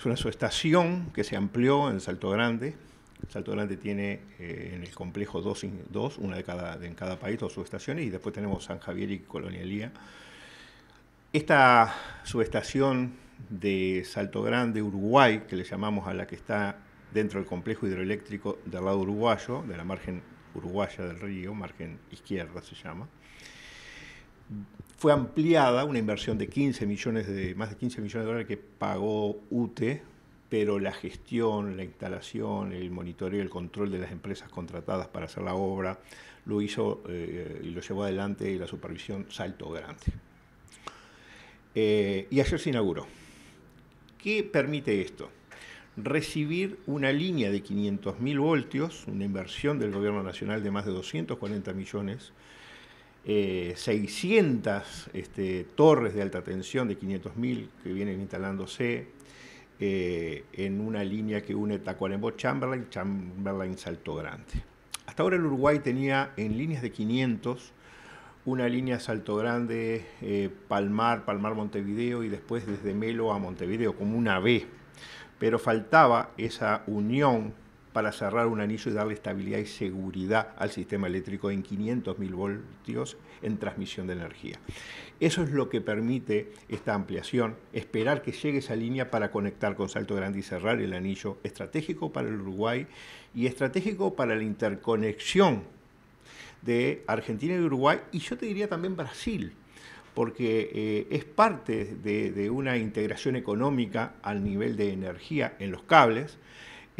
Es una subestación que se amplió en Salto Grande. Salto Grande tiene eh, en el complejo dos, dos una de en cada país, dos subestaciones, y después tenemos San Javier y Colonialía. Esta subestación de Salto Grande, Uruguay, que le llamamos a la que está dentro del complejo hidroeléctrico del lado uruguayo, de la margen uruguaya del río, margen izquierda se llama, fue ampliada una inversión de millones de, más de 15 millones de dólares que pagó UTE, pero la gestión, la instalación, el monitoreo y el control de las empresas contratadas para hacer la obra lo hizo eh, y lo llevó adelante y la supervisión Salto Grande. Eh, y ayer se inauguró. ¿Qué permite esto? Recibir una línea de 500.000 voltios, una inversión del Gobierno Nacional de más de 240 millones, 600 eh, este, torres de alta tensión de 500.000 que vienen instalándose eh, en una línea que une Tacuarembó-Chamberlain, Chamberlain-Salto Grande. Hasta ahora el Uruguay tenía en líneas de 500 una línea Salto Grande, eh, Palmar, Palmar-Montevideo y después desde Melo a Montevideo como una B. Pero faltaba esa unión para cerrar un anillo y darle estabilidad y seguridad al sistema eléctrico en 500.000 voltios en transmisión de energía. Eso es lo que permite esta ampliación, esperar que llegue esa línea para conectar con Salto Grande y cerrar el anillo estratégico para el Uruguay y estratégico para la interconexión de Argentina y Uruguay y yo te diría también Brasil porque eh, es parte de una integración económica al nivel de energía en los cables,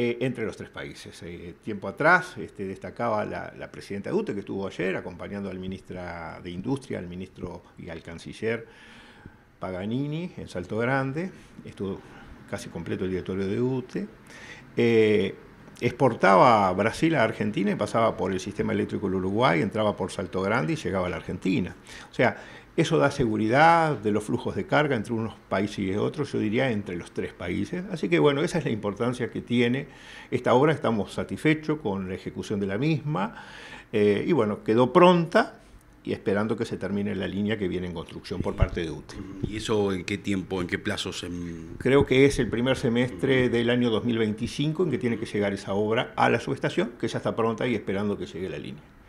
eh, entre los tres países. Eh, tiempo atrás este, destacaba la, presidenta presidenta UTE que estuvo ayer acompañando al ministro de Industria, al ministro y al canciller Paganini en Salto Grande, estuvo casi completo el directorio de UTE, eh, exportaba Brasil a Argentina y pasaba por el sistema eléctrico del Uruguay, entraba por Salto Grande y llegaba a la Argentina. O sea, eso da seguridad de los flujos de carga entre unos países y otros, yo diría entre los tres países. Así que bueno, esa es la importancia que tiene esta obra, estamos satisfechos con la ejecución de la misma eh, y bueno, quedó pronta y esperando que se termine la línea que viene en construcción por parte de UTE. ¿Y eso en qué tiempo, en qué plazos? Creo que es el primer semestre del año 2025 en que tiene que llegar esa obra a la subestación, que ya está pronta y esperando que llegue la línea.